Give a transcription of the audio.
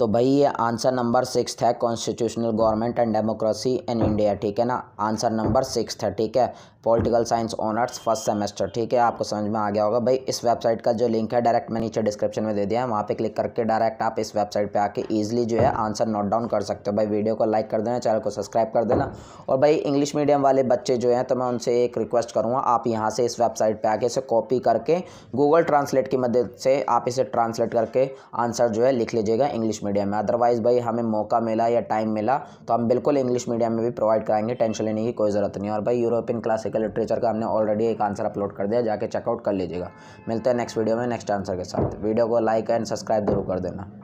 तो भाई ये आंसर नंबर सिक्स है constitutional government and democracy in India ठीक है ना आंसर नंबर सिक्स है ठीक है political science honours first semester ठीक है आपको समझ में आ गया होगा भाई इस वेबसाइट का जो लिंक है डायरेक्ट मैं नीचे डिस्क्रिप्शन में दे दिया है वहाँ पे क्लिक करके डायरेक्ट आप इस वेबसाइट पे आके ईजिली जो है आंसर नोट डाउन कर सकते हो भाई वीडियो को लाइक कर देना चैनल को सब्सक्राइब कर देना और भाई इंग्लिश मीडियम वाले बच्चे जो हैं तो मैं उनसे एक रिक्वेस्ट करूँगा आप यहाँ से इस वेबसाइट पर आके इसे कॉपी करके गूगल ट्रांसलेट की मदद से आप इसे ट्रांसलेट करके आंसर जो है लिख लीजिएगा इंग्लिश मीडियम में अदरवाइज़ भाई हमें मौका मिला या टाइम मिला तो हम बिल्कुल इंग्लिश मीडियम में भी प्रोवाइड कराएंगे टेंशन लेने की कोई ज़रूरत नहीं और भाई यूरोपियन क्लासिकल लिटरेचर का हमने ऑलरेडी एक आंसर अपलोड कर दिया जाके चेकआउट कर लीजिएगा मिलते हैं नेक्स्ट वीडियो में नेक्स्ट आंसर के साथ वीडियो को लाइक एंड सब्सक्राइब जरूर कर देना